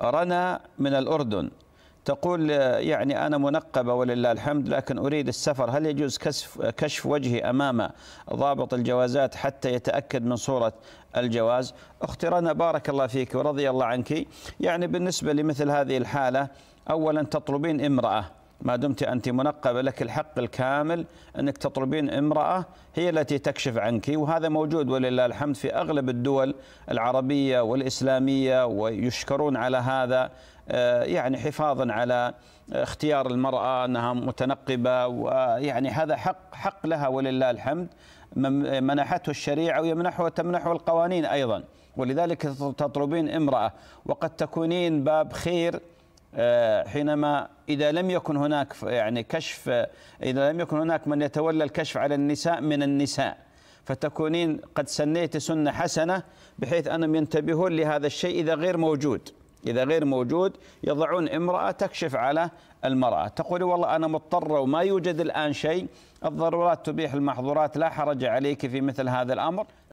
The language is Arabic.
رنا من الأردن تقول يعني أنا منقبة ولله الحمد لكن أريد السفر هل يجوز كشف, كشف وجهي أمام ضابط الجوازات حتى يتأكد من صورة الجواز أختي رنا بارك الله فيك ورضي الله عنك يعني بالنسبة لمثل هذه الحالة أولا تطلبين امرأة ما دمت أنت منقبة لك الحق الكامل أنك تطلبين امرأة هي التي تكشف عنك وهذا موجود ولله الحمد في أغلب الدول العربية والإسلامية ويشكرون على هذا آه، يعني حفاظا على اختيار المرأة أنها متنقبة ويعني هذا حق حق لها ولله الحمد منحته الشريعة ويمنحه تمنحه القوانين أيضا ولذلك تطلبين امرأة وقد تكونين باب خير آه، حينما اذا لم يكن هناك يعني كشف آه، اذا لم يكن هناك من يتولى الكشف على النساء من النساء فتكونين قد سنيت سنه حسنه بحيث انهم ينتبهون لهذا الشيء اذا غير موجود إذا غير موجود يضعون امرأة تكشف على المرأة تقول والله أنا مضطرة وما يوجد الآن شيء الضرورات تبيح المحظورات لا حرج عليك في مثل هذا الأمر